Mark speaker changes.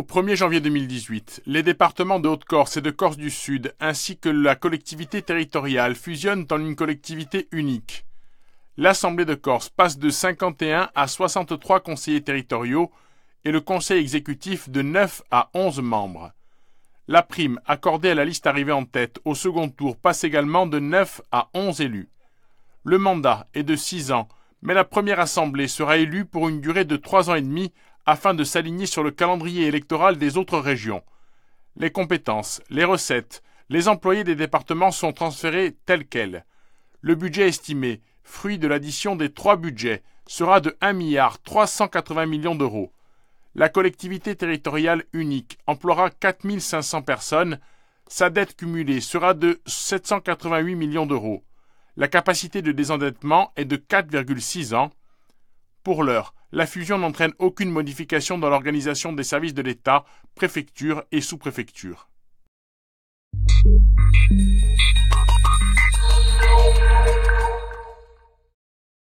Speaker 1: Au 1er janvier 2018, les départements de Haute-Corse et de Corse du Sud ainsi que la collectivité territoriale fusionnent en une collectivité unique. L'Assemblée de Corse passe de 51 à 63 conseillers territoriaux et le Conseil exécutif de 9 à 11 membres. La prime accordée à la liste arrivée en tête au second tour passe également de 9 à 11 élus. Le mandat est de 6 ans, mais la première Assemblée sera élue pour une durée de 3 ans et demi afin de s'aligner sur le calendrier électoral des autres régions. Les compétences, les recettes, les employés des départements sont transférés tels quels. Le budget estimé, fruit de l'addition des trois budgets, sera de 1 milliard millions d'euros. La collectivité territoriale unique emploiera 4 500 personnes. Sa dette cumulée sera de 788 millions d'euros. La capacité de désendettement est de 4,6 ans. Pour l'heure, la fusion n'entraîne aucune modification dans l'organisation des services de l'État, préfecture et sous-préfecture.